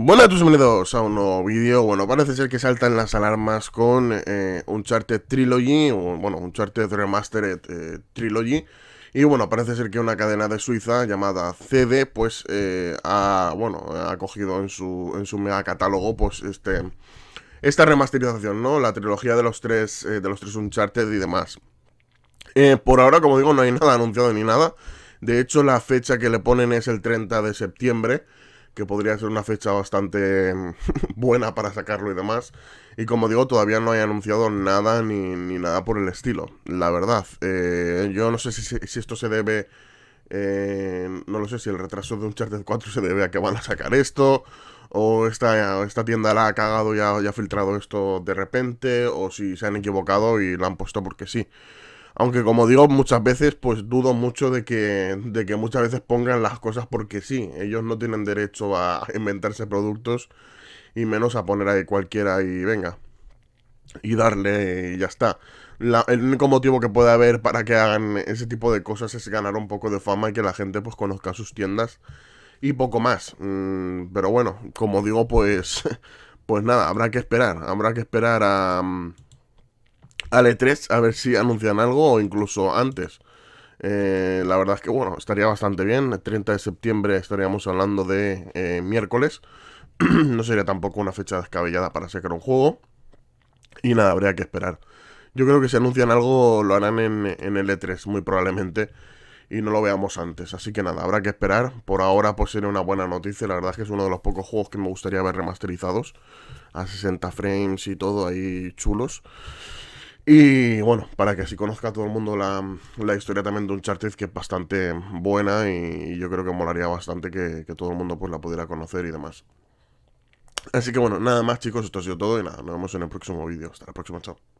Buenas tus bienvenidos a un nuevo vídeo. Bueno, parece ser que saltan las alarmas con eh, Uncharted Trilogy, o bueno, Uncharted Remastered eh, Trilogy. Y bueno, parece ser que una cadena de Suiza llamada CD, pues eh, ha, bueno, ha cogido en su, en su mega catálogo, pues este, esta remasterización, ¿no? La trilogía de los tres, eh, de los tres Uncharted y demás. por ahora, como digo, no hay nada anunciado ni nada. De hecho, la fecha que le ponen es el 30 de septiembre que podría ser una fecha bastante mm, buena para sacarlo y demás. Y como digo, todavía no hay anunciado nada ni, nada por el estilo, la verdad. Eh, yo no sé si, esto se debe... Eh, no lo sé si el retraso de un Charter 4 se debe a que van a sacar esto, o esta, tienda la ha cagado ya y ha filtrado esto de repente, o si se han equivocado y la han puesto porque sí. Aunque como digo, muchas veces pues dudo mucho de que, de que muchas veces pongan las cosas porque sí, ellos no tienen derecho a inventarse productos y menos a poner ahí cualquiera y venga. Y darle y ya está. el único motivo que puede haber para que hagan ese tipo de cosas es ganar un poco de fama y que la gente pues conozca sus tiendas y poco más. Mm, pero bueno, como digo pues, pues nada, habrá que esperar, habrá que esperar a... Mm, al E3 a ver si anuncian algo o incluso antes. Eh, la verdad es que, bueno, estaría bastante bien. El 30 de septiembre estaríamos hablando de eh, miércoles. no sería tampoco una fecha descabellada para sacar un juego. Y nada, habría que esperar. Yo creo que si anuncian algo lo harán en, en el E3, muy probablemente. Y no lo veamos antes. Así que nada, habrá que esperar. Por ahora, pues sería una buena noticia. La verdad es que es uno de los pocos juegos que me gustaría ver remasterizados. A 60 frames y todo ahí chulos. Y bueno, para que así conozca todo el mundo la, historia también de un Uncharted, que es bastante buena y, yo creo que molaría bastante que, todo el mundo pues la pudiera conocer y demás. Así que bueno, nada más chicos, esto ha sido todo y nada, nos vemos en el próximo vídeo. Hasta la próxima, chao.